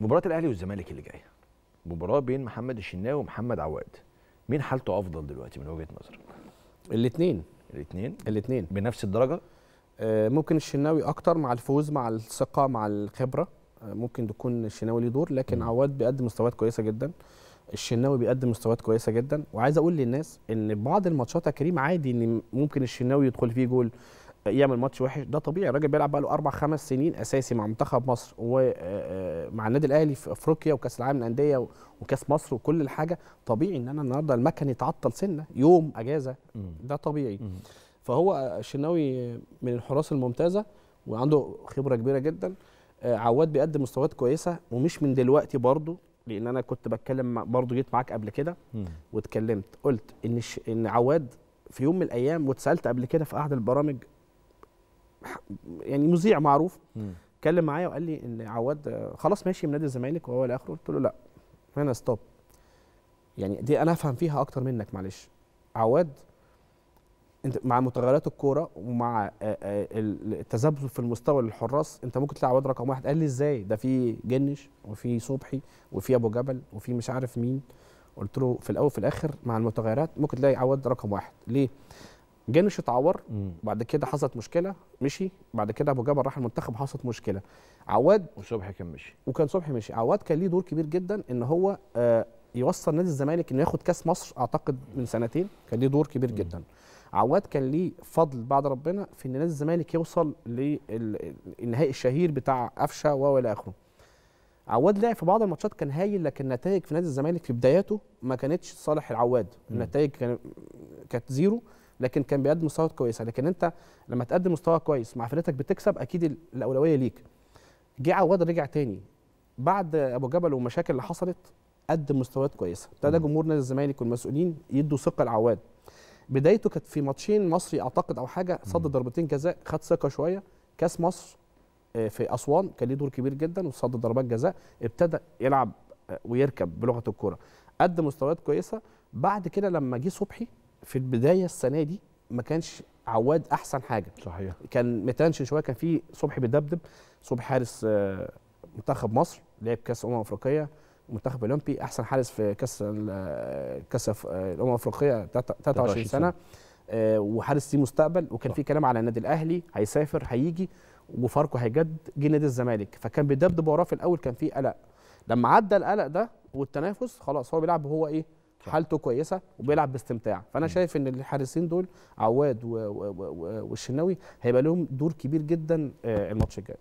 مباراه الاهلي والزمالك اللي جايه مباراه بين محمد الشناوي ومحمد عواد مين حالته افضل دلوقتي من وجهه نظرك الاثنين الاثنين الاثنين بنفس الدرجه آه، ممكن الشناوي اكتر مع الفوز مع الثقه مع الخبره آه، ممكن تكون الشناوي ليه دور لكن م. عواد بيقدم مستويات كويسه جدا الشناوي بيقدم مستويات كويسه جدا وعايز اقول للناس ان بعض الماتشات يا كريم عادي ان ممكن الشناوي يدخل فيه جول يعمل ماتش وحش ده طبيعي الراجل بيلعب بقى له اربع خمس سنين اساسي مع منتخب مصر ومع آه، آه، النادي الاهلي في افريقيا وكاس العالم للانديه وكاس مصر وكل الحاجه طبيعي ان انا النهارده المكن يتعطل سنه يوم اجازه ده طبيعي فهو الشناوي من الحراس الممتازه وعنده خبره كبيره جدا آه، عواد بيقدم مستويات كويسه ومش من دلوقتي برضه لان انا كنت بتكلم برضه جيت معاك قبل كده واتكلمت قلت ان ان عواد في يوم من الايام واتسالت قبل كده في احد البرامج يعني مذيع معروف اتكلم معايا وقال لي ان عواد خلاص ماشي من نادي الزمالك وهو الى اخره قلت له لا هنا ستوب يعني دي انا افهم فيها اكتر منك معلش عواد انت مع متغيرات الكوره ومع آه، آه، التذبذب في المستوى للحراس انت ممكن تلاقي عواد رقم واحد قال لي ازاي ده في جنش وفي صبحي وفي ابو جبل وفي مش عارف مين قلت له في الاول وفي الاخر مع المتغيرات ممكن تلاقي عواد رقم واحد ليه جنش اتعور بعد كده حصلت مشكله مشي بعد كده ابو جبل راح المنتخب حصلت مشكله عواد وصبحي كان مشي وكان صبحي مشي عواد كان ليه دور كبير جدا ان هو آه، يوصل نادي الزمالك انه ياخد كاس مصر اعتقد من سنتين كان ليه دور كبير جدا عواد كان ليه فضل بعد ربنا في ان نادي الزمالك يوصل للنهائي الشهير بتاع قفشه والى اخره عواد لعب في بعض الماتشات كان هايل لكن النتائج في نادي الزمالك في بداياته ما كانتش صالح العواد النتائج كانت زيرو لكن كان بيقدم مستويات كويسه لكن انت لما تقدم مستوى كويس مع فرقتك بتكسب اكيد الاولويه ليك جه عواد رجع تاني بعد ابو جبل والمشاكل اللي حصلت قدم مستويات كويسه ابتدى جمهور نادي الزمالك والمسؤولين يدوا ثقه لعواد بدايته كانت في ماتشين مصري اعتقد او حاجه صد ضربتين جزاء خد ثقه شويه كاس مصر آه، في اسوان كان ليه دور كبير جدا وصد ضربات جزاء ابتدى يلعب آه، ويركب بلغه الكوره قدم مستويات كويسه بعد كده لما جه صبحي في البدايه السنه دي ما كانش عواد احسن حاجه صحيح كان متنشن شويه كان في صبحي بيدبدب صبحي حارس آه، منتخب مصر لعب كاس امم افريقيه منتخب اولمبي احسن حارس في كاس آه، كاس آه، الامم الافريقيه 23 سنه وحارس تيم مستقبل وكان في كلام على النادي الاهلي هيسافر هيجي وفاركو هيجد جه نادي الزمالك فكان بيدبدب وراه في الاول كان في قلق لما عدى القلق ده والتنافس خلاص هو بيلعب هو ايه حالته كويسه وبيلعب باستمتاع فانا مم. شايف ان الحارسين دول عواد والشناوي هيبقى لهم دور كبير جدا آه، الماتش الجاي